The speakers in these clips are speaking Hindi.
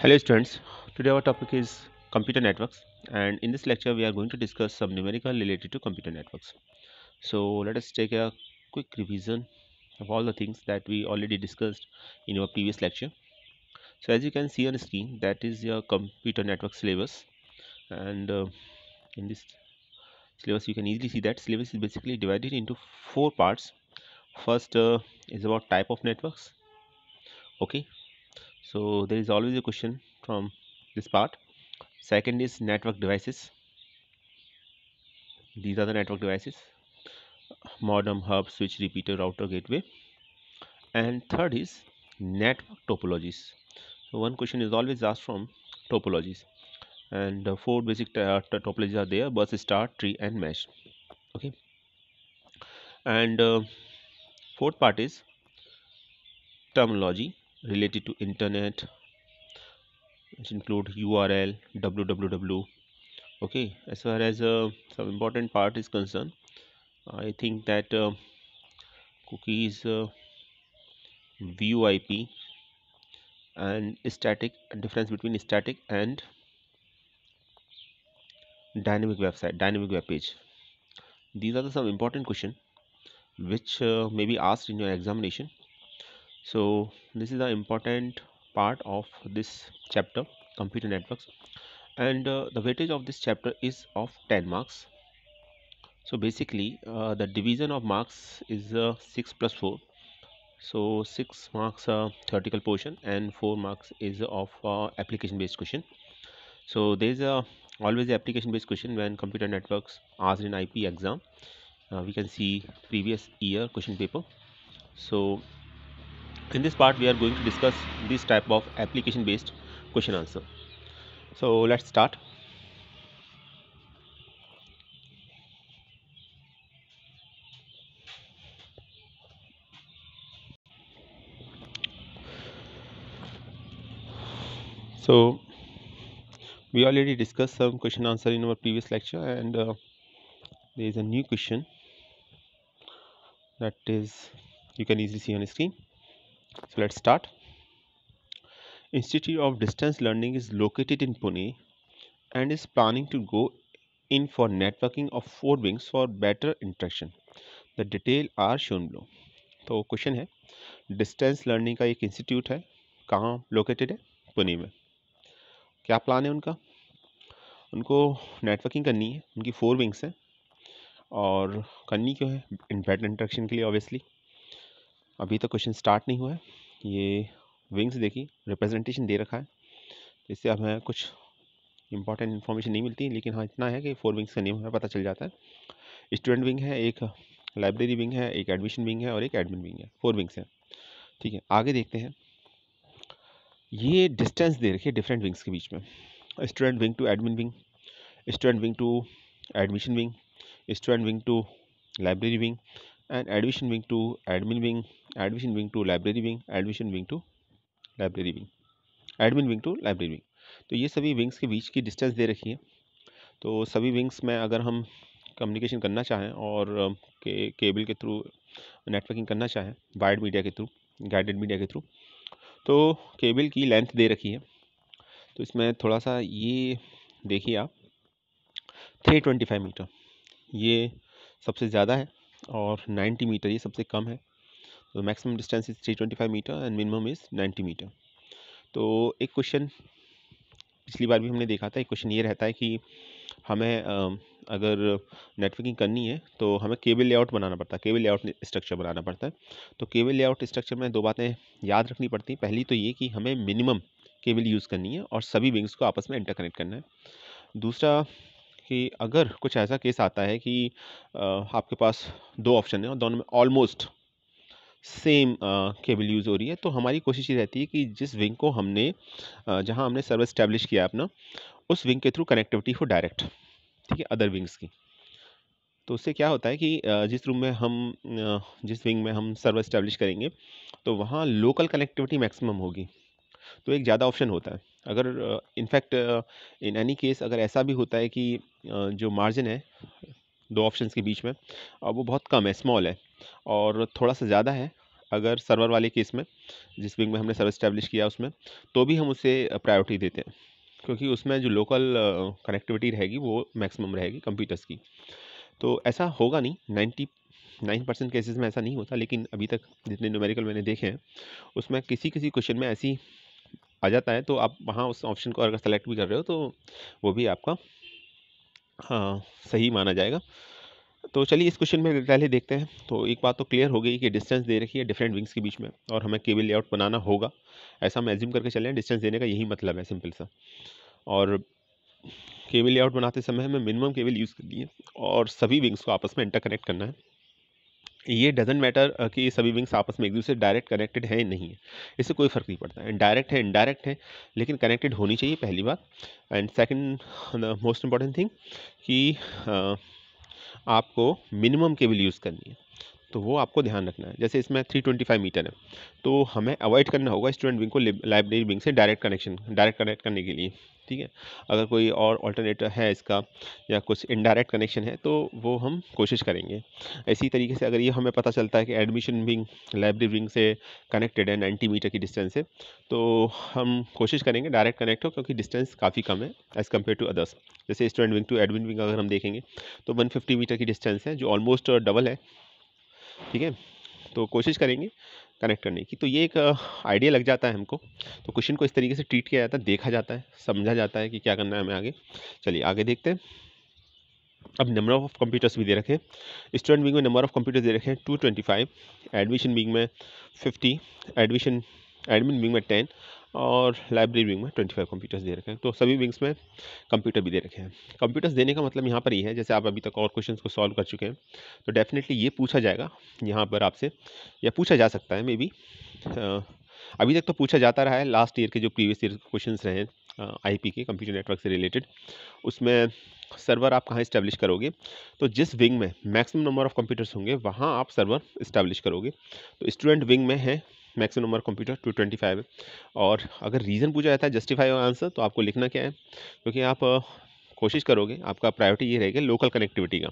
Hello students, today our topic is computer networks and in this lecture we are going to discuss some numerical related to computer networks. So let us take a quick revision of all the things that we already discussed in our previous lecture. So as you can see on the screen that is your computer network syllabus and uh, in this syllabus you can easily see that syllabus is basically divided into four parts. First uh, is about type of networks okay so there is always a question from this part second is network devices these are the network devices modem hub switch repeater router gateway and third is network topologies so one question is always asked from topologies and four basic uh, topologies are there bus star tree and mesh okay and uh, fourth part is terminology related to internet which include url www okay as far as uh, some important part is concerned i think that uh, cookies uh, IP, and static difference between static and dynamic website dynamic web page these are the some important question which uh, may be asked in your examination so this is the important part of this chapter computer networks and uh, the weightage of this chapter is of 10 marks so basically uh, the division of marks is uh, 6 plus 4 so 6 marks are theoretical portion and 4 marks is of uh, application based question so there is a always the application based question when computer networks asked in IP exam uh, we can see previous year question paper so in this part we are going to discuss this type of application based question answer so let's start so we already discussed some question answer in our previous lecture and uh, there is a new question that is you can easily see on the screen So let's start. Institute of Distance Learning is located in Pune and is planning to go in for networking of four wings for better interaction. The detail are shown below. तो क्वेश्चन है डिस्टेंस लर्निंग का एक इंस्टीट्यूट है कहाँ लोकेटेड है पुणे में क्या प्लान है उनका उनको नेटवर्किंग करनी है उनकी फोर विंग्स हैं और करनी क्यों है इन बेटर इंट्रैक्शन के लिए ऑब्वियसली अभी तो क्वेश्चन स्टार्ट नहीं हुआ है ये विंग्स देखी रिप्रेजेंटेशन दे रखा है इससे हमें कुछ इंपॉर्टेंट इन्फॉर्मेशन नहीं मिलती लेकिन हाँ इतना है कि फोर विंग्स का नेम हमें पता चल जाता है स्टूडेंट विंग है एक लाइब्रेरी विंग है एक एडमिशन विंग है और एक एडमिन विंग है फोर विंग्स हैं ठीक है आगे देखते हैं ये डिस्टेंस दे रखी है डिफरेंट विंग्स के बीच में student wing to admin wing student wing to admission wing student wing to library wing and admission wing to admin wing admission wing to library wing admission wing to library wing admin wing to library wing तो ये सभी विंग्स के बीच की डिस्टेंस दे रखी है तो सभी विंग्स में अगर हम कम्युनिकेशन करना चाहें और के, केबल के थ्रू नेटवर्किंग करना चाहें वायर्ड मीडिया के थ्रू गाइडेड मीडिया के थ्रू तो केबल की लेंथ दे रखी है तो इसमें थोड़ा सा ये देखिए आप थ्री ट्वेंटी फाइव मीटर ये सबसे ज़्यादा है और नाइन्टी मीटर ये सबसे कम है तो maximum distance is three twenty five metre and minimum is ninety metre तो एक क्वेश्चन पिछली बार भी हमने देखा था एक क्वेश्चन ये रहता है कि हमें अगर नेटवर्किंग करनी है तो हमें केबल लेआउट बनाना पड़ता है केबल लेआउट स्ट्रक्चर बनाना पड़ता है तो केबल लेआउट स्ट्रक्चर में दो बातें याद रखनी पड़ती हैं पहली तो ये कि हमें मिनिमम केबल यूज़ करनी है और सभी विंग्स को आपस में इंटरकनेक्ट करना है दूसरा कि अगर कुछ ऐसा केस आता है कि आपके पास दो ऑप्शन है और दोनों में ऑलमोस्ट सेम केबल यूज़ हो रही है तो हमारी कोशिश ये रहती है कि जिस विंग को हमने जहाँ हमने सर्वर इस्टेब्लिश किया अपना उस विंग के थ्रू कनेक्टिविटी हो डायरेक्ट ठीक है अदर विंग्स की तो उससे क्या होता है कि जिस रूम में हम जिस विंग में हम सर्वर इस्टेब्लिश करेंगे तो वहाँ लोकल कनेक्टिविटी मैक्सिमम होगी तो एक ज़्यादा ऑप्शन होता है अगर इनफैक्ट इन एनी केस अगर ऐसा भी होता है कि uh, जो मार्जिन है दो ऑप्शंस के बीच में अब वो बहुत कम है स्मॉल है और थोड़ा सा ज़्यादा है अगर सर्वर वाले केस में जिस विंग में हमने सर्वर इस्टेब्लिश किया उसमें तो भी हम उसे प्रायोरिटी देते हैं क्योंकि उसमें जो लोकल कनेक्टिविटी रहेगी वो मैक्सिमम रहेगी कंप्यूटर्स की तो ऐसा होगा नहीं नाइन्टी नाइन परसेंट केसेज में ऐसा नहीं होता लेकिन अभी तक जितने न्यूमेरिकल मैंने देखे हैं उसमें किसी किसी क्वेश्चन में ऐसी आ जाता है तो आप वहाँ उस ऑप्शन को अगर सेलेक्ट भी कर रहे हो तो वो भी आपका हाँ सही माना जाएगा तो चलिए इस क्वेश्चन में पहले देखते हैं तो एक बात तो क्लियर हो गई कि डिस्टेंस दे रखी है डिफरेंट विंग्स के बीच में और हमें केबल लेआउट बनाना होगा ऐसा हम एज्यूम करके चलें डिस्टेंस देने का यही मतलब है सिंपल सा और केबल लेआउट बनाते समय हमें मिनिमम केबल यूज़ करनी है और सभी विंग्स को आपस में इंटरकनेक्ट करना है ये डजेंट मैटर कि ये सभी विंग्स आपस में एक दूसरे डायरेक्ट कनेक्टेड है नहीं है इससे कोई फ़र्क नहीं पड़ता है डायरेक्ट है इनडायरेक्ट है लेकिन कनेक्टेड होनी चाहिए पहली बात and second most important thing कि आपको मिनिमम केबल यूज़ करनी है तो वो आपको ध्यान रखना है जैसे इसमें 325 मीटर है तो हमें अवॉइड करना होगा स्टूडेंट विंग को लाइब्रेरी विंग से डायरेक्ट कनेक्शन डायरेक्ट कनेक्ट करने के लिए ठीक है अगर कोई और ऑल्टरनेट है इसका या कुछ इनडायरेक्ट कनेक्शन है तो वो हम कोशिश करेंगे इसी तरीके से अगर ये हमें पता चलता है कि एडमिशन विंग लाइब्रेरी विंग से कनेक्टेड है नाइन्टी मीटर की डिस्टेंस से तो हम कोशिश करेंगे डायरेक्ट कनेक्ट हो क्योंकि डिस्टेंस काफ़ी कम है एज़ कम्पेयर टू अदर्स जैसे student wing to admin wing अगर हम देखेंगे तो वन मीटर की डिस्टेंस है जो ऑलमोस्ट डबल है ठीक है तो कोशिश करेंगे कनेक्ट करने की तो ये एक आइडिया लग जाता है हमको तो क्वेश्चन को इस तरीके से ट्रीट किया जाता है देखा जाता है समझा जाता है कि क्या करना है हमें आगे चलिए आगे देखते हैं अब नंबर ऑफ कंप्यूटर्स भी दे रखे हैं स्टूडेंट विंग में नंबर ऑफ कंप्यूटर्स दे रखे हैं two twenty five admission wing में फिफ्टी एडमिशन एडमिन विंग में टेन और लाइब्रेरी विंग में ट्वेंटी फाइव कंप्यूटर्स दे रखे हैं तो सभी विंग्स में कंप्यूटर भी दे रखे हैं कंप्यूटर्स देने का मतलब यहाँ पर ये है जैसे आप अभी तक और क्वेश्चन को सॉल्व कर चुके हैं तो डेफिनेटली ये पूछा जाएगा यहाँ पर आपसे या पूछा जा सकता है मे बी अभी तक तो पूछा जाता रहा है लास्ट ईयर के जो प्रीवियस ईयर क्वेश्चन रहे हैं पी के कंप्यूटर नेटवर्क से रिलेटेड उसमें सर्वर आप कहाँ इस्टेब्लिश करोगे तो जिस विंग में मैक्सिमम नंबर ऑफ कंप्यूटर्स होंगे वहाँ आप सर्वर इस्टेब्लिश करोगे तो स्टूडेंट विंग में है maximum number computer two twenty five है और अगर रीज़न पूछा जाता है जस्टिफाई और आंसर तो आपको लिखना क्या है क्योंकि आप कोशिश करोगे आपका प्रायोरिटी ये रहेगा लोकल कनेक्टिविटी का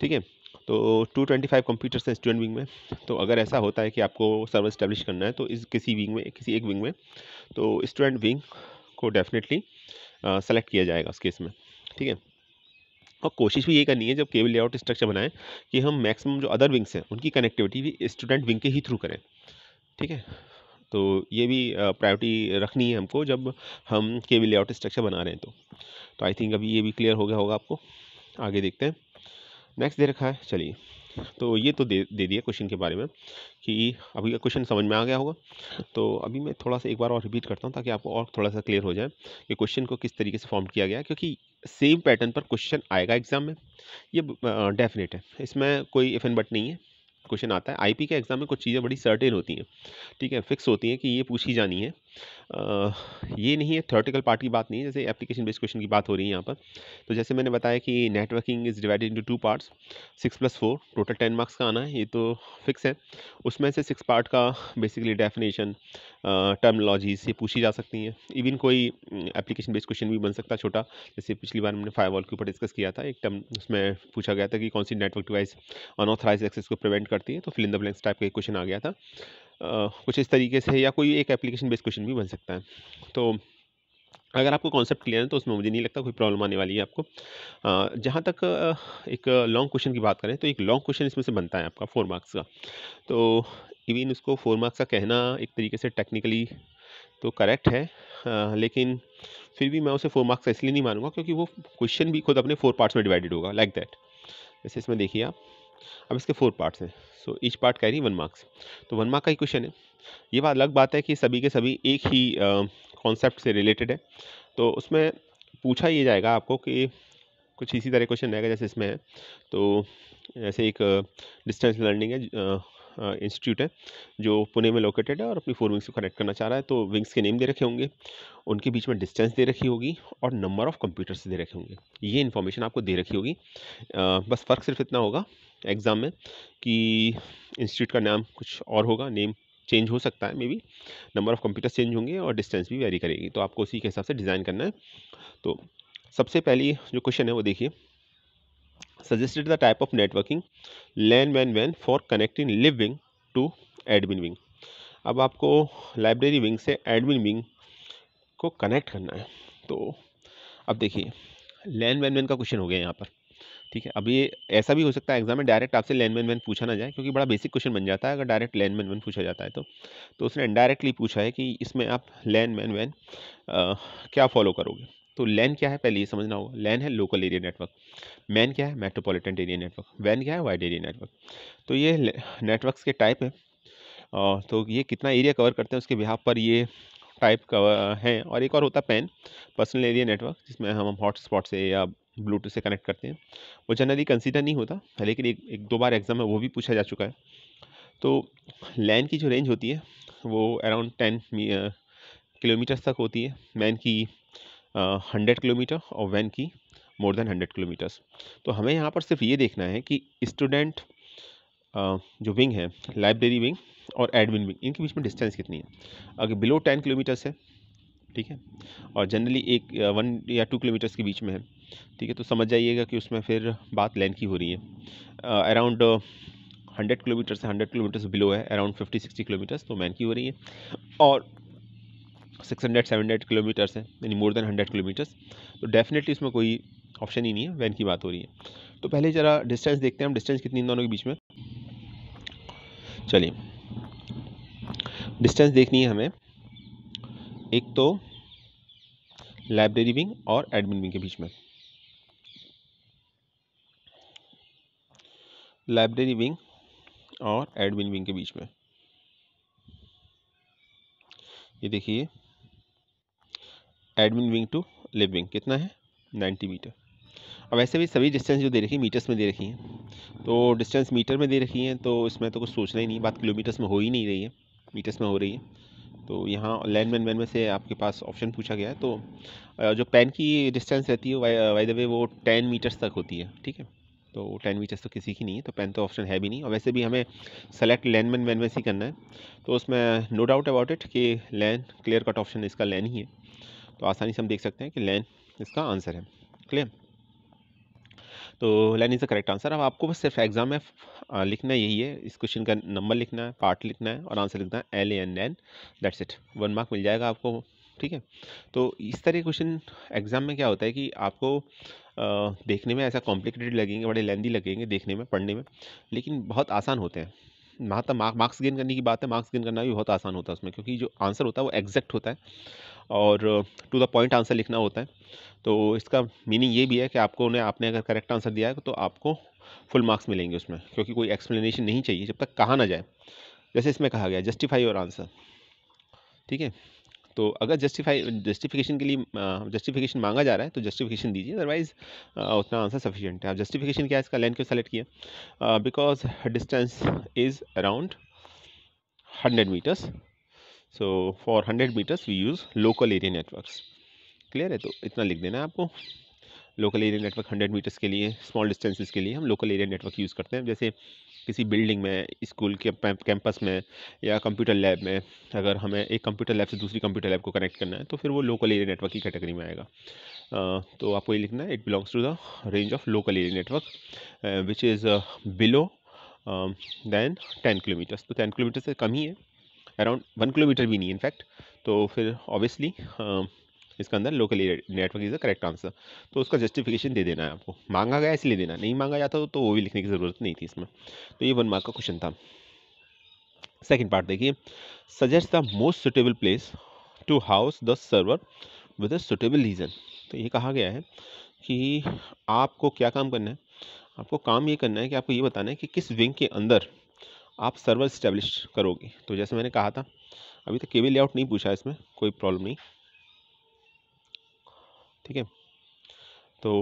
ठीक है तो 225 कंप्यूटर्स हैं स्टूडेंट विंग में तो अगर ऐसा होता है कि आपको सर्वर इस्टेब्लिश करना है तो इस किसी विंग में किसी एक विंग में तो स्टूडेंट विंग को डेफिनेटली सेलेक्ट किया जाएगा उस केस में ठीक है और कोशिश भी ये करनी है जब केबल लेआउट स्ट्रक्चर बनाएं कि हम मैक्सिमम जो अदर विंग्स हैं उनकी कनेक्टिविटी भी स्टूडेंट विंग के ही थ्रू करें ठीक है तो ये भी प्रायोरिटी रखनी है हमको जब हम के वी लेआउट स्ट्रक्चर बना रहे हैं तो तो आई थिंक अभी ये भी क्लियर हो गया होगा आपको आगे देखते हैं नेक्स्ट दे रखा है चलिए तो ये तो दे दे दिया क्वेश्चन के बारे में कि अभी का क्वेश्चन समझ में आ गया होगा तो अभी मैं थोड़ा सा एक बार और रिपीट करता हूँ ताकि आपको और थोड़ा सा क्लियर हो जाए कि क्वेश्चन को किस तरीके से फॉर्म किया गया क्योंकि सेम पैटर्न पर क्वेश्चन आएगा एग्ज़ाम में ये डेफिनेट है इसमें कोई इफ एंड बट नहीं है क्वेश्चन आता है आईपी के एग्ज़ाम में कुछ चीज़ें बड़ी सर्टेन होती हैं ठीक है फिक्स होती हैं कि ये पूछी जानी है ये नहीं है थ्योरेटिकल पार्ट की बात नहीं है जैसे एप्लीकेशन बेस्ड क्वेश्चन की बात हो रही है यहाँ पर तो जैसे मैंने बताया कि networking is divided into two parts six plus four total ten marks का आना है ये तो फिक्स है उसमें से सिक्स पार्ट का बेसिकली डेफिनेशन टर्मोलॉजी से पूछी जा सकती हैं इवन कोई एप्लीकेशन बेस्ड क्वेश्चन भी बन सकता छोटा जैसे पिछली बार हमने फायरवॉल के ऊपर डिस्कस किया था एक टर्म उसमें पूछा गया था कि कौन सी नेटवर्क डिवाइस अनऑथराइज एक्सेस को प्रिवेंट करती है तो fill in the blanks type का एक क्वेश्चन आ गया था कुछ इस तरीके से या कोई एक एप्लीकेशन बेस्ड क्वेश्चन भी बन सकता है तो अगर आपको कॉन्सेप्ट क्लियर है तो उसमें मुझे नहीं लगता कोई प्रॉब्लम आने वाली है आपको जहाँ तक एक लॉन्ग क्वेश्चन की बात करें तो एक लॉन्ग क्वेश्चन इसमें से बनता है आपका फोर मार्क्स का तो इवन उसको फोर मार्क्स का कहना एक तरीके से टेक्निकली तो करेक्ट है आ, लेकिन फिर भी मैं उसे फोर मार्क्स इसलिए नहीं मानूंगा क्योंकि वो क्वेश्चन भी खुद अपने फोर पार्ट्स में डिवाइडेड होगा लाइक दैट जैसे इसमें देखिए आप अब इसके फोर पार्ट्स हैं so each part carry one marks तो वन मार्क का ही क्वेश्चन है ये बात अलग बात है कि सभी के सभी एक ही कॉन्सेप्ट से रिलेटेड है तो उसमें पूछा ये जाएगा आपको कि कुछ इसी तरह क्वेश्चन रहेगा जैसे इसमें है तो ऐसे एक डिस्टेंस लर्निंग है इंस्टीट्यूट है जो पुणे में लोकेटेड है और अपनी फोर विंग्स को कनेक्ट करना चाह रहा है तो विंग्स के नेम दे रखे होंगे उनके बीच में डिस्टेंस दे रखी होगी और नंबर ऑफ़ कंप्यूटर्स दे रखे होंगे ये इन्फॉर्मेशन आपको दे रखी होगी बस फ़र्क सिर्फ इतना होगा एग्ज़ाम में कि इंस्टीट्यूट का नाम कुछ और होगा नेम चेंज हो सकता है maybe number of computers change होंगे और डिस्टेंस भी वेरी करेगी तो आपको उसी के हिसाब से डिज़ाइन करना है तो सबसे पहली जो क्वेश्चन है वो देखिए suggested the type of networking LAN van van for connecting live wing to admin wing अब आपको लाइब्रेरी विंग से एडमिन विंग को कनेक्ट करना है तो अब देखिए लैन वैन वैन का क्वेश्चन हो गया यहाँ पर ठीक है अब ये ऐसा भी हो सकता है एग्जाम में डायरेक्ट आपसे लैन वैन वैन पूछा ना जाए क्योंकि बड़ा बेसिक क्वेश्चन बन जाता है अगर डायरेक्ट लैन वैन वैन पूछा जाता है तो तो उसने इंडायरेक्टली पूछा है कि इसमें आप लैन वैन वैन क्या फॉलो करोगे तो लैन क्या है पहले ये समझना होगा लैन है लोकल एरिया नेटवर्क मैन क्या है मेट्रोपॉलिटन एरिया नेटवर्क वैन क्या है वाइड एरिया नेटवर्क तो ये नेटवर्क्स के टाइप है तो ये कितना एरिया कवर करते हैं उसके बिहार पर ये टाइप कवर है और एक और होता है पैन पर्सनल एरिया नेटवर्क जिसमें हम हॉटस्पॉट से या ब्लूटूथ से कनेक्ट करते हैं वो जनरली कंसीडर नहीं होता लेकिन एक, एक दो बार एग्ज़ाम में वो भी पूछा जा चुका है तो लैन की जो रेंज होती है वो अराउंड टेन किलोमीटर्स तक होती है मैन की हंड्रेड किलोमीटर और वैन की मोर देन हंड्रेड किलोमीटर्स तो हमें यहाँ पर सिर्फ ये देखना है कि स्टूडेंट जो विंग है लाइब्रेरी विंग और एडमिन विंग इनके बीच में डिस्टेंस कितनी है अगर बिलो टेन किलोमीटर्स है ठीक है और जनरली एक वन या टू किलोमीटर्स के बीच में है ठीक है तो समझ जाइएगा कि उसमें फिर बात लैंड की हो रही है अराउंड हंड्रेड किलोमीटर से हंड्रेड किलोमीटर्स बिलो है अराउंड फिफ्टी सिक्सटी किलोमीटर्स तो मैन की हो रही है और six hundred seven hundred kilometres हैं यानी मोर देन हंड्रेड किलोमीटर्स तो डेफिनेटली इसमें कोई ऑप्शन ही नहीं है वैन की बात हो रही है तो पहले ज़रा डिस्टेंस देखते हैं हम डिस्टेंस कितनी इन दोनों के बीच में चलिए डिस्टेंस देखनी है हमें एक तो लाइब्रेरी विंग और एडमिन विंग के बीच में लाइब्रेरी विंग और एडमिन विंग के बीच में ये देखिए admin wing to live wing कितना है 90 मीटर अब ऐसे भी सभी डिस्टेंस जो दे रखी है मीटर्स में दे रखी हैं तो डिस्टेंस मीटर में दे रखी है तो इसमें तो कुछ सोचना ही नहीं बात किलोमीटर्स में हो ही नहीं रही है मीटर्स में हो रही है तो यहाँ लैंड मैन मैन में से आपके पास ऑप्शन पूछा गया है तो जो पेन की डिस्टेंस रहती है वाई द वे वो टेन मीटर्स तक होती है ठीक है तो टेन मीटर्स तो किसी की नहीं है तो पेन तो ऑप्शन है भी नहीं और वैसे भी हमें सेलेक्ट लैंड मैन में से करना है तो उसमें नो डाउट अबाउट इट कि लैन क्लियर कट ऑप्शन इसका लैन ही है तो आसानी से हम देख सकते हैं कि लैन इसका आंसर है क्लियर तो LAN is the correct answer अब आपको बस सिर्फ एग्ज़ाम में लिखना यही है इस क्वेश्चन का नंबर लिखना है पार्ट लिखना है और आंसर लिखना है L N N that's it one mark मिल जाएगा आपको ठीक है तो इस तरह क्वेश्चन एग्ज़ाम में क्या होता है कि आपको आ, देखने में ऐसा कॉम्प्लिकेटेड लगेंगे बड़े लेंदी लगेंगे देखने में पढ़ने में लेकिन बहुत आसान होते हैं वहाँ तक मार्क्स गेन करने की बात है मार्क्स गेन करना भी बहुत आसान होता है उसमें क्योंकि जो आंसर होता है वो एग्जैक्ट होता है और टू द पॉइंट आंसर लिखना होता है तो इसका मीनिंग ये भी है कि आपको उन्हें आपने अगर करेक्ट आंसर दिया है तो आपको फुल मार्क्स मिलेंगे उसमें क्योंकि कोई एक्सप्लेनेशन नहीं चाहिए जब तक कहा ना जाए जैसे इसमें कहा गया जस्टिफाई योर आंसर ठीक है तो अगर जस्टिफाई जस्टिफिकेशन के लिए जस्टिफिकेशन मांगा जा रहा है तो जस्टिफिकेशन दीजिए अदरवाइज उतना आंसर सफिशियंट है आप जस्टिफिकेशन क्या है इसका लेंथ क्यों सेलेक्ट किया because distance is around hundred metres so for hundred metres we use local area networks clear है तो इतना लिख देना है आपको local area network hundred metres के लिए स्मॉल डिस्टेंसेस के लिए हम लोकल एरिया नेटवर्क यूज़ करते हैं जैसे किसी बिल्डिंग में स्कूल के कैंपस में या कंप्यूटर लैब में अगर हमें एक कंप्यूटर लैब से दूसरी कंप्यूटर लैब को कनेक्ट करना है तो फिर वो लोकल एरिया नेटवर्क की कैटेगरी में आएगा uh, तो आपको ये लिखना है it belongs to the range of local area network which is below than ten kilometres तो टेन किलोमीटर से कम ही है अराउंड वन किलोमीटर भी नहीं इनफैक्ट तो फिर ऑब्वियसली इसका अंदर local network is the correct answer तो उसका जस्टिफिकेशन दे देना है आपको मांगा गया इसलिए देना नहीं मांगा जाता तो वो भी लिखने की ज़रूरत नहीं थी इसमें तो ये वन मार्क का क्वेश्चन था सेकेंड पार्ट देखिए suggest the most suitable place to house the server with a suitable reason तो ये कहा गया है कि आपको क्या काम करना है आपको काम ये करना है कि आपको ये बताना है कि किस विंग के अंदर आप सर्वर इस्टेब्लिश करोगे तो जैसे मैंने कहा था अभी तक केबल लेआउट नहीं पूछा इसमें कोई प्रॉब्लम नहीं ठीक है तो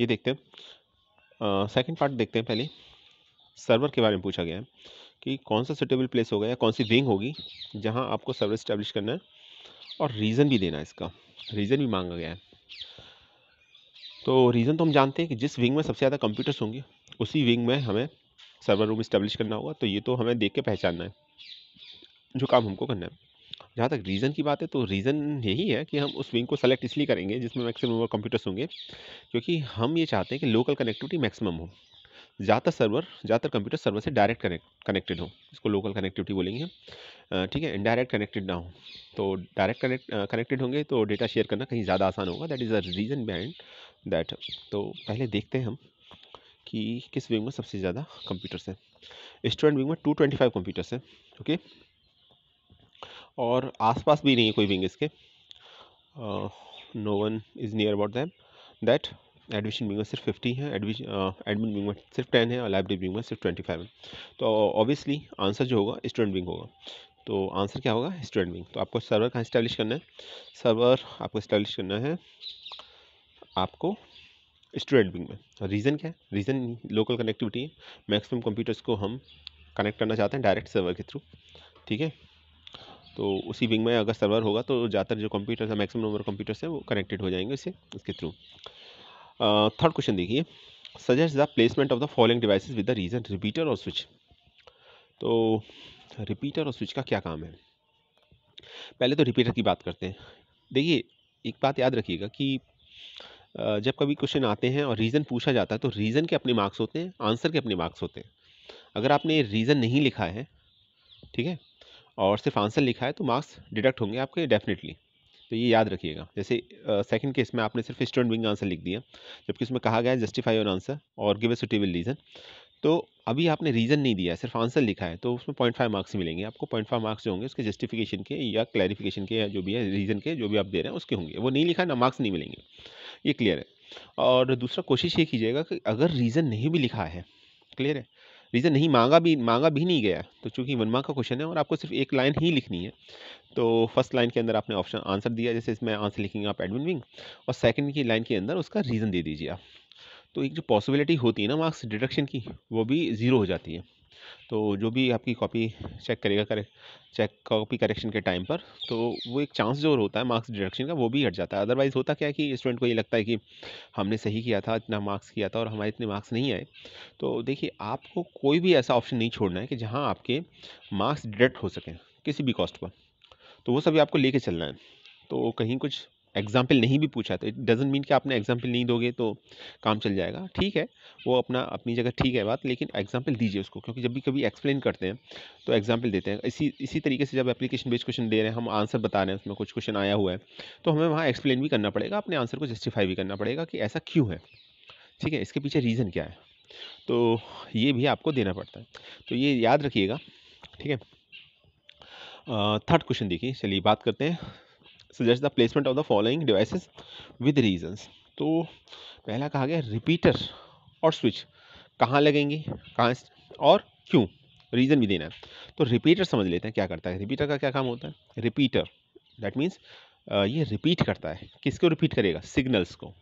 ये देखते हैं सेकंड पार्ट देखते हैं पहले सर्वर के बारे में पूछा गया है कि कौन सा सुटेबल प्लेस होगा या कौन सी विंग होगी जहां आपको सर्वर इस्टेब्लिश करना है और रीज़न भी देना है इसका रीज़न भी मांगा गया है तो रीज़न तो हम जानते हैं कि जिस विंग में सबसे ज़्यादा कंप्यूटर्स होंगे उसी विंग में हमें सर्वर रूम इस्टेब्लिश करना होगा तो ये तो हमें देख के पहचानना है जो काम हमको करना है जहाँ तक रीज़न की बात है तो रीज़न यही है कि हम उस विंग को सेलेक्ट इसलिए करेंगे जिसमें मैक्सिमम और कंप्यूटर्स होंगे क्योंकि हम ये चाहते हैं कि लोकल कनेक्टिविटी मैक्सिमम हो ज़्यादातर सर्वर ज़्यादातर कंप्यूटर सर्वर से डायरेक्ट कनेक्ट कनेक्टेड हो इसको लोकल कनेक्टिविटी बोलेंगे ठीक है इनडायरेक्ट कनेक्टेड ना हो तो डायरेक्ट कनेक्ट कनेक्टेड होंगे तो डेटा शेयर करना कहीं ज़्यादा आसान होगा that is a reason band that तो पहले देखते हैं हम कि किस विंग में सबसे ज़्यादा कंप्यूटर्स हैं स्टूडेंट विंग में टू ट्वेंटी फाइव कंप्यूटर्स हैं ओके और आसपास भी नहीं है कोई विंग इसके no one is near about them that admission wing में सिर्फ फिफ्टी है एडमिशन एडमिन विंग में सिर्फ टेन है और लाइब्रेरी विंग में सिर्फ ट्वेंटी फाइव है तो ऑब्वियसली आंसर जो होगा स्टूडेंट विंग होगा तो आंसर क्या होगा स्टूडेंट विंग तो आपको सर्वर कहाँ इस्टेब्लिश करना है सर्वर आपको इस्टेब्लिश करना है आपको स्टूडेंट विंग में रीज़न क्या है रीज़न लोकल कनेक्टिविटी है मैक्सिमम कंप्यूटर्स को हम कनेक्ट करना चाहते हैं डायरेक्ट सर्वर के थ्रू ठीक है तो उसी विंग में अगर सर्वर होगा तो ज़्यादातर जो कंप्यूटर्स है मैक्सिमम नंबर कंप्यूटर्स हैं वो कनेक्टेड हो जाएंगे इससे इसके थ्रू थर्ड क्वेश्चन देखिए suggest the placement of the following devices with the reason repeater और स्विच तो रिपीटर और स्विच का क्या काम है पहले तो रिपीटर की बात करते हैं देखिए एक बात याद रखिएगा कि जब कभी क्वेश्चन आते हैं और रीज़न पूछा जाता है तो रीज़न के अपने मार्क्स होते हैं आंसर के अपने मार्क्स होते हैं अगर आपने रीज़न नहीं लिखा है ठीक है और सिर्फ आंसर लिखा है तो मार्क्स डिडक्ट होंगे आपके डेफिनेटली तो ये याद रखिएगा जैसे सेकंड केस में आपने सिर्फ स्टूडेंट विंग आंसर लिख दिया जबकि उसमें कहा गया है जस्टिफाई योर आंसर और गिव ए सुटेबल रीज़न तो अभी आपने रीज़न नहीं दिया सिर्फ आंसर लिखा है तो उसमें पॉइंट फाइव मार्क्स मिलेंगे आपको पॉइंट फाइव मार्क्स जो होंगे उसके जस्टिफिकेशन के या क्लैरिफिकेशन के या जो भी है रीज़न के जो भी आप दे रहे हैं उसके होंगे वो नहीं लिखा ना मार्क्स नहीं मिलेंगे ये क्लियर है और दूसरा कोशिश ये कीजिएगा कि अगर रीज़न नहीं भी लिखा है क्लियर है रीज़न नहीं मांगा भी मांगा भी नहीं गया तो चूंकि वनमा का क्वेश्चन है और आपको सिर्फ एक लाइन ही लिखनी है तो फर्स्ट लाइन के अंदर आपने ऑप्शन आंसर दिया जैसे इसमें आंसर लिखेंगे आप एडमिन विंग और सेकंड की लाइन के अंदर उसका रीज़न दे दीजिए आप तो एक जो पॉसिबिलिटी होती है ना मार्क्स डिडक्शन की वो भी ज़ीरो हो जाती है तो जो भी आपकी कॉपी चेक करेगा करे चेक कॉपी करेक्शन के टाइम पर तो वो एक चांस जो होता है मार्क्स डिडक्शन का वो भी हट जाता है अदरवाइज़ होता क्या है कि स्टूडेंट को ये लगता है कि हमने सही किया था इतना मार्क्स किया था और हमारे इतने मार्क्स नहीं आए तो देखिए आपको कोई भी ऐसा ऑप्शन नहीं छोड़ना है कि जहाँ आपके मार्क्स डिडक्ट हो सकें किसी भी कॉस्ट पर तो वो सभी आपको ले चलना है तो कहीं कुछ हम्म। एग्जाम्पल नहीं भी पूछा तो इट डजेंट मीन कि आपने एग्जाम्पल नहीं दोगे तो काम चल जाएगा ठीक है वो अपना अपनी जगह ठीक है बात लेकिन एग्जाम्पल दीजिए उसको क्योंकि जब भी कभी एक्सप्लेन करते हैं तो एग्जाम्पल देते हैं इसी इसी तरीके से जब एप्लीकेशन बेस्ड क्वेश्चन दे रहे हैं हम आंसर बता रहे हैं उसमें कुछ क्वेश्चन आया हुआ है तो हमें वहाँ एक्सप्लेन भी करना पड़ेगा अपने आंसर को जस्टिफाई भी करना पड़ेगा कि ऐसा क्यों है ठीक है इसके पीछे रीज़न क्या है तो ये भी आपको देना पड़ता है तो ये याद रखिएगा ठीक है थर्ड क्वेश्चन देखिए चलिए बात करते हैं suggest the placement of the following devices with reasons तो पहला कहा गया रिपीटर और स्विच कहाँ लगेंगे कहाँ और क्यों रीज़न भी देना है तो रिपीटर समझ लेते हैं क्या करता है रिपीटर का क्या काम होता है रिपीटर दैट मीन्स ये रिपीट करता है किसको रिपीट करेगा सिग्नल्स को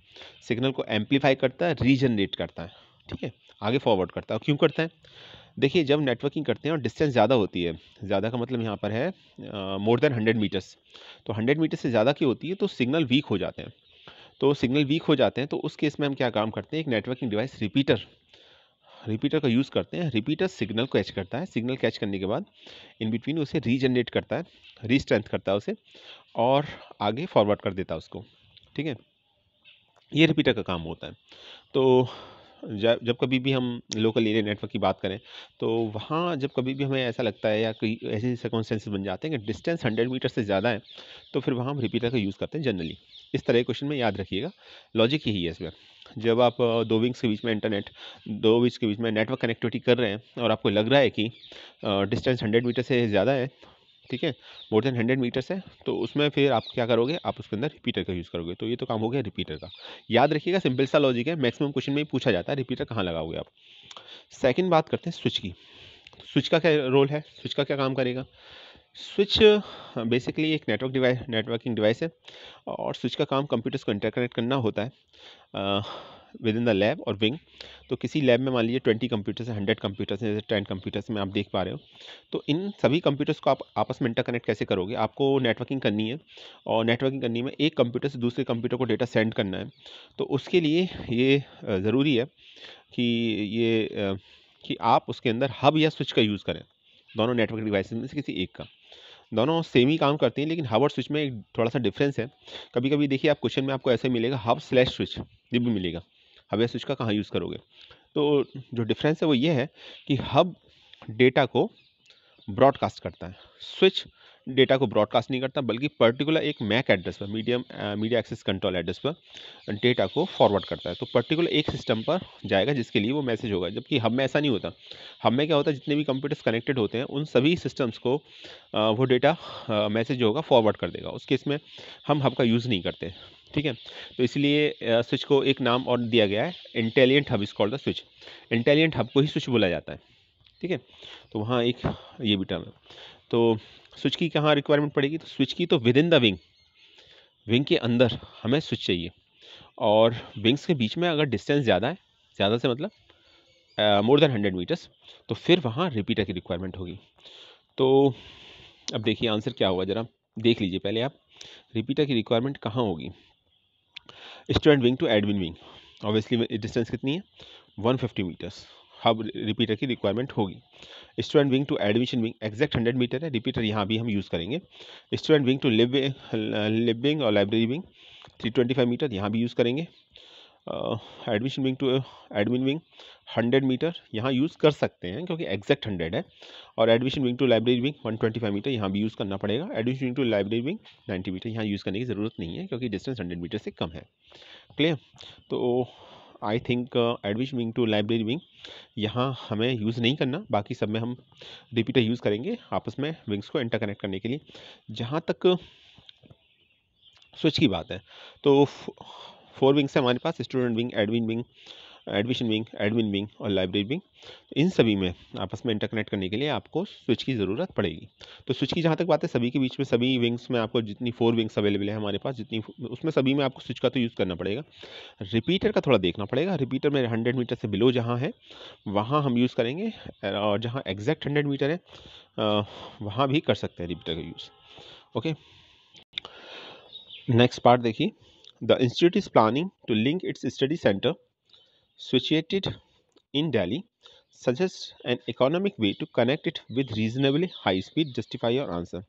सिग्नल को एम्पलीफाई करता है रीजनरेट करता है ठीक है आगे फॉरवर्ड करता है क्यों करता है देखिए जब नेटवर्किंग करते हैं और डिस्टेंस ज़्यादा होती है ज़्यादा का मतलब यहाँ पर है मोर देन हंड्रेड मीटर्स तो हंड्रेड मीटर से ज़्यादा की होती है तो सिग्नल वीक हो जाते हैं तो सिग्नल वीक हो जाते हैं तो उस केस में हम क्या काम करते हैं एक नेटवर्किंग डिवाइस रिपीटर रिपीटर का यूज़ करते हैं रिपीटर सिग्नल कैच करता है सिग्नल कैच करने के बाद इन बिटवीन उसे रीजनरेट करता है रीस्ट्रेंथ करता है उसे और आगे फॉरवर्ड कर देता है उसको ठीक है ये रिपीटर का काम होता है तो जब कभी भी हम लोकल एरिया नेटवर्क की बात करें तो वहाँ जब कभी भी हमें ऐसा लगता है या कोई ऐसी सर्कमस्टेंसेज बन जाते हैं कि डिस्टेंस हंड्रेड मीटर से ज़्यादा है तो फिर वहाँ हम रिपीटर का यूज़ करते हैं जनरली इस तरह के क्वेश्चन में याद रखिएगा लॉजिक यही है इसमें जब आप दो विंग्स के बीच में इंटरनेट दो विंग्स के बीच में नेटवर्क कनेक्टिविटी कर रहे हैं और आपको लग रहा है कि डिस्टेंस हंड्रेड मीटर से ज़्यादा है ठीक है मोर देन हंड्रेड मीटर्स है तो उसमें फिर आप क्या करोगे आप उसके अंदर रिपीटर का यूज़ करोगे तो ये तो काम हो गया रिपीटर का याद रखिएगा सिंपल सा लॉजिक है मैक्सिमम क्वेश्चन में पूछा जाता है रिपीटर कहाँ लगाओगे आप सेकेंड बात करते हैं स्विच की स्विच का क्या रोल है स्विच का क्या काम करेगा स्विच बेसिकली एक नेटवर्क डिवाइस नेटवर्किंग डिवाइस है और स्विच का काम कंप्यूटर्स को इंटरकनेक्ट करना होता है विद इन द लैब और विंग तो किसी लैब में मान लीजिए ट्वेंटी कंप्यूटर्स हैं हंड्रेड कंप्यूटर्स हैं जैसे टेन कंप्यूटर्स में आप देख पा रहे हो तो इन सभी कंप्यूटर्स को आप आपस में इंटरकनेक्ट कैसे करोगे आपको नेटवर्किंग करनी है और नेटवर्किंग करनी में एक कंप्यूटर से दूसरे कंप्यूटर को डेटा सेंड करना है तो उसके लिए ये ज़रूरी है कि ये कि आप उसके अंदर हब या स्विच का यूज़ करें दोनों नेटवर्क डिवाइस में से किसी एक का दोनों सेम ही काम करते हैं लेकिन हब और स्विच में एक थोड़ा सा डिफरेंस है कभी कभी देखिए आप क्वेश्चन में आपको ऐसे मिलेगा हब स्लैश स्विच ये भी मिलेगा हब या स्विच का कहाँ यूज़ करोगे तो जो डिफरेंस है वो ये है कि हब डेटा को ब्रॉडकास्ट करता है स्विच डेटा को ब्रॉडकास्ट नहीं करता बल्कि पर्टिकुलर एक मैक एड्रेस पर medium media access control address पर डेटा को फॉरवर्ड करता है तो पर्टिकुलर एक सिस्टम पर जाएगा जिसके लिए वो मैसेज होगा जबकि हब में ऐसा नहीं होता हम में क्या होता है जितने भी कंप्यूटर्स कनेक्टेड होते हैं उन सभी सिस्टम्स को वो डेटा मैसेज होगा फॉरवर्ड कर देगा उस केस में हम हब का यूज़ नहीं करते ठीक है तो इसलिए स्विच को एक नाम और दिया गया है intelligent hub is called the switch intelligent hub को ही स्विच बोला जाता है ठीक है तो वहाँ एक ये भी टर्म है तो स्विच की कहाँ रिक्वायरमेंट पड़ेगी तो स्विच की तो within the wing wing के अंदर हमें स्विच चाहिए और विंग्स के बीच में अगर डिस्टेंस ज़्यादा है ज़्यादा से मतलब मोर देन हंड्रेड मीटर्स तो फिर वहाँ रिपीटर की रिक्वायरमेंट होगी तो अब देखिए आंसर क्या होगा ज़रा देख लीजिए पहले आप रिपीटर की रिक्वायरमेंट कहाँ होगी student wing to admin wing obviously distance कितनी है 150 फिफ्टी मीटर्स हब रिपीटर की रिक्वायरमेंट होगी student wing to admission wing exact hundred metre है रिपीटर यहाँ भी हम यूज़ करेंगे student wing to living wing और लाइब्रेरी विंग 325 मीटर यहाँ भी यूज़ करेंगे admission wing to admin wing hundred metre यहाँ यूज़ कर सकते हैं क्योंकि एग्जैक्ट हंड्रेड है और admission wing to library wing one twenty five metre यहाँ भी यूज़ करना पड़ेगा admission wing to library wing ninety metre यहाँ यूज़ करने की ज़रूरत नहीं है क्योंकि डिस्टेंस हंड्रेड मीटर से कम है क्लियर तो I think admission wing to library wing यहाँ हमें यूज़ नहीं करना बाकी सब में हम रिपीटर यूज़ करेंगे आपस में विंग्स को इंटरकनेक्ट करने के लिए जहाँ तक स्विच की बात है तो फोर विंग्स है हमारे पास student wing admin wing admission wing admin wing और लाइब्रेरी विंग इन सभी में आपस में इंटरकनेक्ट करने के लिए आपको स्विच की ज़रूरत पड़ेगी तो स्विच की जहाँ तक बात है सभी के बीच में सभी विंग्स में आपको जितनी फोर विंग्स अवेलेबल है हमारे पास जितनी उसमें सभी में आपको स्विच का तो यूज़ करना पड़ेगा रिपीटर का थोड़ा देखना पड़ेगा रिपीटर में हंड्रेड मीटर से बिलो जहाँ है वहाँ हम यूज़ करेंगे और जहाँ एग्जैक्ट हंड्रेड मीटर है वहाँ भी कर सकते हैं रिपीटर का यूज़ ओके नेक्स्ट पार्ट देखिए The institute is planning to link its study center, situated in Delhi, suggest an economic way to connect it with reasonably high speed. Justify your answer.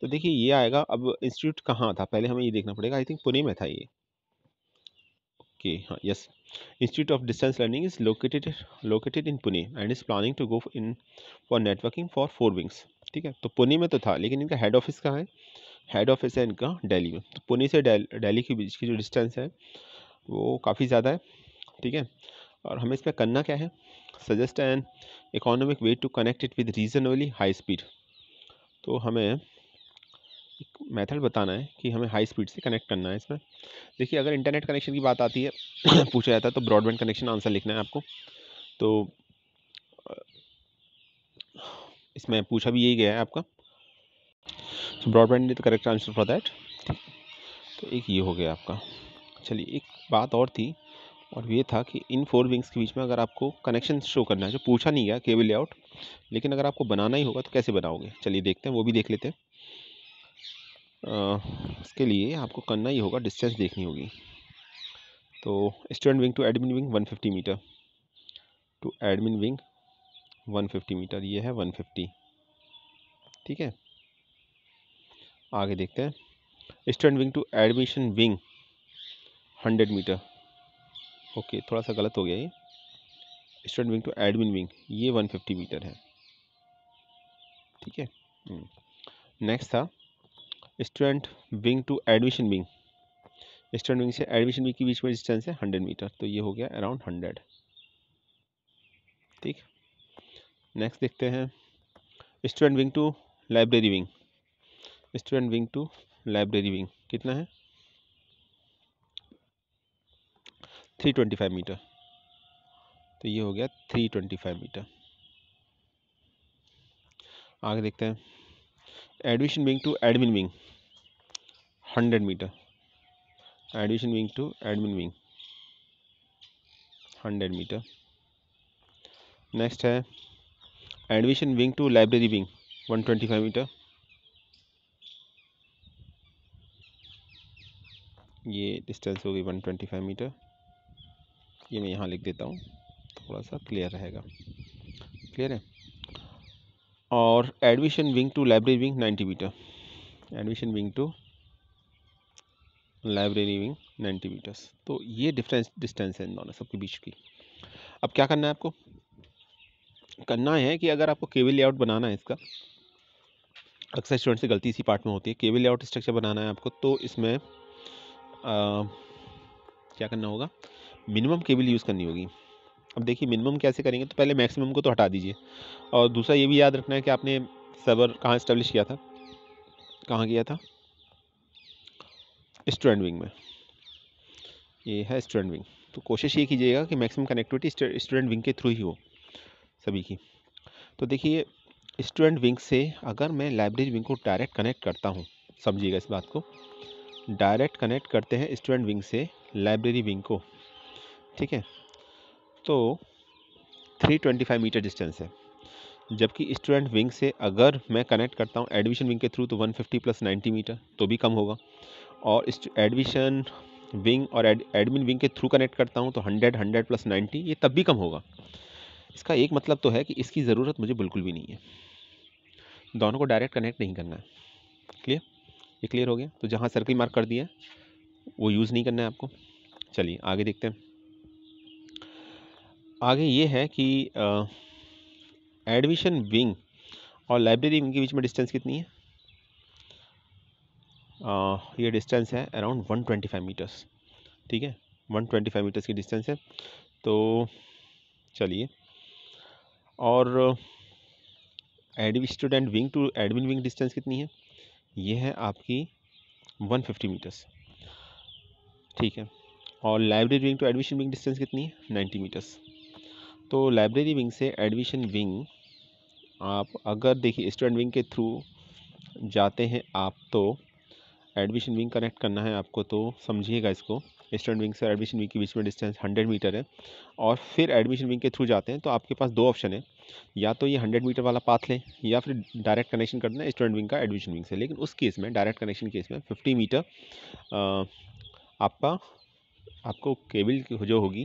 तो देखिए ये आएगा अब इंस्टीट्यूट कहाँ था पहले हमें ये देखना पड़ेगा आई थिंक पुणे में था ये ओके हाँ yes institute of distance learning is located located in Pune and is planning to go in for networking for four wings ठीक है तो पुणे में तो था लेकिन इनका हेड ऑफिस कहाँ है हेड ऑफिस है इनका दिल्ली में तो पुणे से दिल्ली के बीच की जो डिस्टेंस है वो काफ़ी ज़्यादा है ठीक है और हमें इसमें करना क्या है suggest an economic way to connect it with reasonably high speed तो हमें एक मेथड बताना है कि हमें हाई स्पीड से कनेक्ट करना है इसमें देखिए अगर इंटरनेट कनेक्शन की बात आती है पूछा जाता है तो ब्रॉडबैंड कनेक्शन आंसर लिखना है आपको तो इसमें पूछा भी यही गया है आपका so broadband is the correct answer for that तो एक ये हो गया आपका चलिए एक बात और थी और ये था कि इन फोर विंग्स के बीच में अगर आपको कनेक्शन शो करना है जो पूछा नहीं गया केबल लेआउट लेकिन अगर आपको बनाना ही होगा तो कैसे बनाओगे चलिए देखते हैं वो भी देख लेते हैं इसके लिए आपको करना ही होगा डिस्टेंस देखनी होगी तो student wing to admin wing 150 meter to admin wing 150 meter ये है 150 ठीक है आगे देखते हैं student wing to admission wing hundred meter okay थोड़ा सा गलत हो गया ये student wing to admin wing ये वन फिफ्टी मीटर है ठीक है नेक्स्ट hmm. था student wing to admission wing student wing से एडमिशन विंग के बीच में डिस्टेंस है हंड्रेड मीटर तो ये हो गया अराउंड हंड्रेड ठीक नेक्स्ट देखते हैं student wing to library wing student wing to library wing कितना है थ्री ट्वेंटी फाइव मीटर तो ये हो गया थ्री ट्वेंटी फाइव मीटर आगे देखते हैं admission wing to admin wing hundred meter admission wing to admin wing hundred meter next है admission wing to library wing one twenty five meter ये डिस्टेंस होगी वन ट्वेंटी फाइव मीटर ये मैं यहाँ लिख देता हूँ थोड़ा सा क्लियर रहेगा क्लियर है और admission wing to library wing ninety meter admission wing to library wing ninety meters तो ये डिफरेंस डिस्टेंस है इन दोनों सबके बीच की अब क्या करना है आपको करना है कि अगर आपको केबल लेआउट बनाना है इसका अक्सर स्टूडेंट से गलती इसी पार्ट में होती है केबल लेआउट स्ट्रक्चर बनाना है आपको तो इसमें क्या करना होगा मिनिमम केबल यूज़ करनी होगी अब देखिए मिनिमम कैसे करेंगे तो पहले मैक्सिमम को तो हटा दीजिए और दूसरा ये भी याद रखना है कि आपने सर्वर कहाँ इस्टेब्लिश किया था कहाँ किया था स्टूडेंट विंग में ये है स्टूडेंट विंग तो कोशिश ये कीजिएगा कि मैक्सिमम कनेक्टिविटी स्टूडेंट विंग के थ्रू ही हो सभी की तो देखिए स्टूडेंट विंग से अगर मैं लाइब्रेरी विंग को डायरेक्ट कनेक्ट करता हूँ समझिएगा इस बात को डायरेक्ट कनेक्ट करते हैं स्टूडेंट विंग से लाइब्रेरी विंग को ठीक है तो 325 मीटर डिस्टेंस है जबकि स्टूडेंट विंग से अगर मैं कनेक्ट करता हूँ एडमिशन विंग के थ्रू तो 150 प्लस 90 मीटर तो भी कम होगा और एडमिशन विंग और एडमिन विंग के थ्रू कनेक्ट करता हूँ तो 100 100 प्लस 90 ये तब भी कम होगा इसका एक मतलब तो है कि इसकी ज़रूरत मुझे बिल्कुल भी नहीं है दोनों को डायरेक्ट कनेक्ट नहीं करना है क्लियर ये क्लियर हो गया तो जहाँ सर्कल मार्क कर दिया वो यूज़ नहीं करना है आपको चलिए आगे देखते हैं आगे ये है कि एडमिशन विंग और लाइब्रेरी विंग के बीच में डिस्टेंस कितनी है आ, ये डिस्टेंस है अराउंड 125 मीटर्स ठीक है 125 मीटर्स की डिस्टेंस है तो चलिए और admin student wing to admin wing distance कितनी है ये है आपकी 150 मीटर्स ठीक है और लाइब्रेरी विंग टू तो एडमिशन विंग डिस्टेंस कितनी है 90 मीटर्स तो लाइब्रेरी विंग से एडमिशन विंग आप अगर देखिए स्टूडेंट विंग के थ्रू जाते हैं आप तो एडमिशन विंग कनेक्ट करना है आपको तो समझिएगा इसको स्टूडेंट विंग से एडमिशन विंग के बीच में डिस्टेंस हंड्रेड मीटर है और फिर एडमिशन विंग के थ्रू जाते हैं तो आपके पास दो ऑप्शन है या तो ये हंड्रेड मीटर वाला पाथ लें या फिर डायरेक्ट कनेक्शन कर दें स्टूडेंट विंग का एडमिशन विंग से लेकिन उस केस में डायरेक्ट कनेक्शन केस में फिफ्टी मीटर आपका आपको केबल जो होगी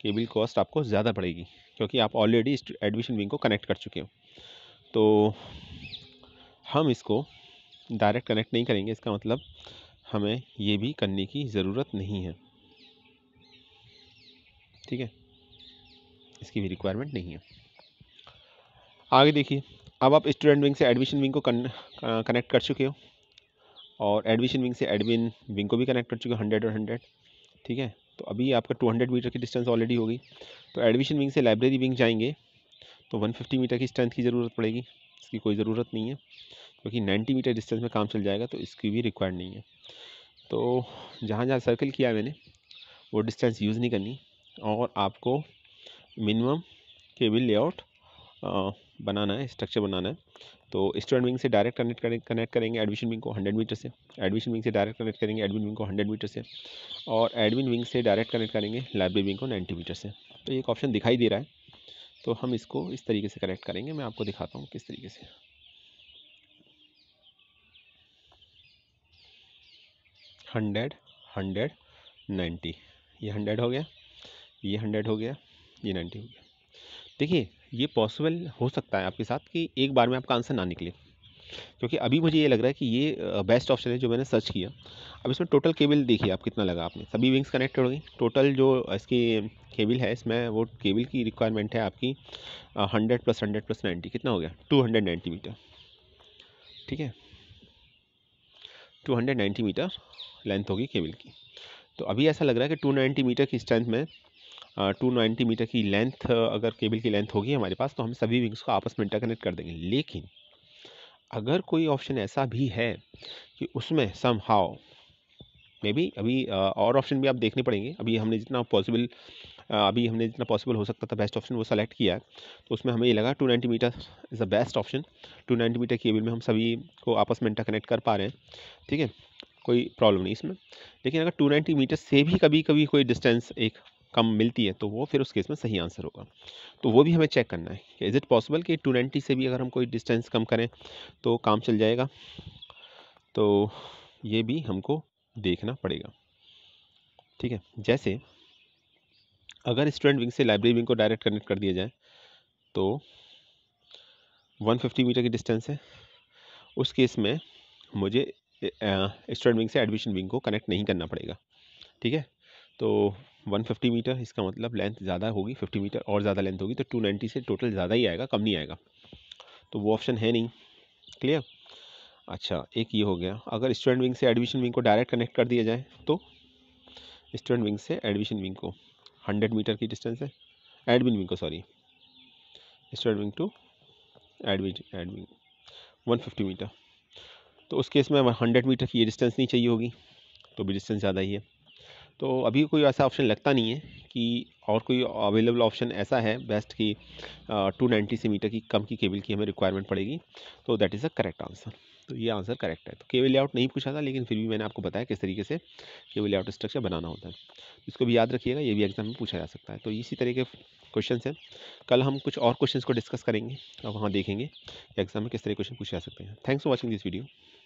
केबल कॉस्ट आपको ज़्यादा पड़ेगी क्योंकि आप ऑलरेडी एडमिशन विंग को कनेक्ट कर चुके हो तो हम इसको डायरेक्ट कनेक्ट नहीं करेंगे इसका मतलब हमें ये भी करने की ज़रूरत नहीं है ठीक है इसकी भी रिक्वायरमेंट नहीं है आगे देखिए अब आप स्टूडेंट विंग से एडमिशन विंग को कनेक्ट uh, कर चुके हो और एडमिशन विंग से एडमिन विंग को भी कनेक्ट कर चुके हो हंड्रेड और हंड्रेड ठीक है तो अभी आपका टू हंड्रेड मीटर की डिस्टेंस ऑलरेडी होगी तो एडमिशन विंग से लाइब्रेरी विंग जाएंगे तो वन फिफ्टी मीटर की स्ट्रेंथ की ज़रूरत पड़ेगी इसकी कोई ज़रूरत नहीं है क्योंकि नाइन्टी मीटर डिस्टेंस में काम चल जाएगा तो इसकी भी रिक्वायर्ड नहीं है तो जहाँ जहाँ सर्कल किया मैंने वो डिस्टेंस यूज़ नहीं करनी और आपको मिनिमम केबिल लेआउट बनाना है स्ट्रक्चर बनाना है तो स्टूडेंट विंग से डायरेक्ट कनेक्ट करें कनेक्ट करेंगे एडमिशन विंग को हंड्रेड मीटर से एडमिशन विंग से डायरेक्ट कनेक्ट करेंगे एडमिन विंग को हंड्रेड मीटर से और एडमिन विंग से डायरेक्ट कनेक्ट करेंगे लाइब्रेरी विंग को 90 मीटर से तो एक ऑप्शन दिखाई दे रहा है तो हम इसको इस तरीके से कनेक्ट करेंगे मैं आपको दिखाता हूँ किस तरीके से हंड्रेड हंड्रेड नाइन्टी ये हंड्रेड हो गया ये हंड्रेड हो गया ये नाइन्टी हो गया देखिए ये पॉसिबल हो सकता है आपके साथ कि एक बार में आपका आंसर ना निकले क्योंकि अभी मुझे ये लग रहा है कि ये बेस्ट ऑप्शन है जो मैंने सर्च किया अब इसमें टोटल केबल देखिए आप कितना लगा आपने सभी विंग्स कनेक्टेड हो गई टोटल जो इसकी केबल है इसमें वो केबल की रिक्वायरमेंट है आपकी hundred plus hundred plus ninety कितना हो गया टू हंड्रेड नाइन्टी मीटर ठीक है two hundred ninety meter length होगी केबल की तो अभी ऐसा लग रहा है कि टू नाइन्टी मीटर की स्ट्रेंथ में टू नाइन्टी मीटर की लेंथ अगर केबल की लेंथ होगी हमारे पास तो हम सभी विंग्स को आपस में इंटरकनेक्ट कर देंगे लेकिन अगर कोई ऑप्शन ऐसा भी है कि उसमें सम हाउ मे बी अभी और ऑप्शन भी आप देखने पड़ेंगे अभी हमने जितना पॉसिबल अभी हमने जितना पॉसिबल हो सकता था बेस्ट ऑप्शन वो सेलेक्ट किया है तो उसमें हमें ये लगा two ninety meter is the best option two ninety meter cable में हम सभी को आपस में इंटरकनेक्ट कर पा रहे हैं ठीक है कोई प्रॉब्लम नहीं इसमें लेकिन अगर टू नाइन्टी मीटर से भी कभी कभी कोई डिस्टेंस एक कम मिलती है तो वो फिर उस केस में सही आंसर होगा तो वो भी हमें चेक करना है कि इज़ इट पॉसिबल कि टू नाइन्टी से भी अगर हम कोई डिस्टेंस कम करें तो काम चल जाएगा तो ये भी हमको देखना पड़ेगा ठीक है जैसे अगर स्टूडेंट विंग से लाइब्रेरी विंग को डायरेक्ट कनेक्ट कर दिया जाए तो 150 मीटर की डिस्टेंस है उस केस में मुझे स्टूडेंट विंग से एडमिशन विंग को कनेक्ट नहीं करना पड़ेगा ठीक है तो 150 मीटर इसका मतलब लेंथ ज़्यादा होगी 50 मीटर और ज़्यादा लेंथ होगी तो 290 से टोटल ज़्यादा ही आएगा कम नहीं आएगा तो वो ऑप्शन है नहीं क्लियर अच्छा एक ये हो गया अगर स्टूडेंट विंग से एडमिशन विंग को डायरेक्ट कनेक्ट कर दिया जाए तो स्टूडेंट विंग से एडमिशन विंग को हंड्रेड मीटर की डिस्टेंस है एडमिन विंग को sorry student wing to admin admin one fifty meter तो उस केस में हंड्रेड मीटर की ये डिस्टेंस नहीं चाहिए होगी तो भी डिस्टेंस ज़्यादा ही है तो अभी कोई ऐसा ऑप्शन लगता नहीं है कि और कोई अवेलेबल ऑप्शन ऐसा है बेस्ट कि टू नाइन्टी सी मीटर की कम की केबल की हमें रिक्वायरमेंट पड़ेगी तो that is a correct answer तो ये आंसर करेक्ट है तो केबल लेआउट नहीं पूछा था लेकिन फिर भी मैंने आपको बताया किस तरीके से केबल लेआउट स्ट्रक्चर बनाना होता है इसको भी याद रखिएगा ये भी एग्जाम में पूछा जा सकता है तो इसी तरह के क्वेश्चन हैं कल हम कुछ और क्वेश्चन को डिस्कस करेंगे और वहाँ देखेंगे एग्जाम में किस तरह क्वेश्चन पूछे जा सकते हैं thanks for watching this video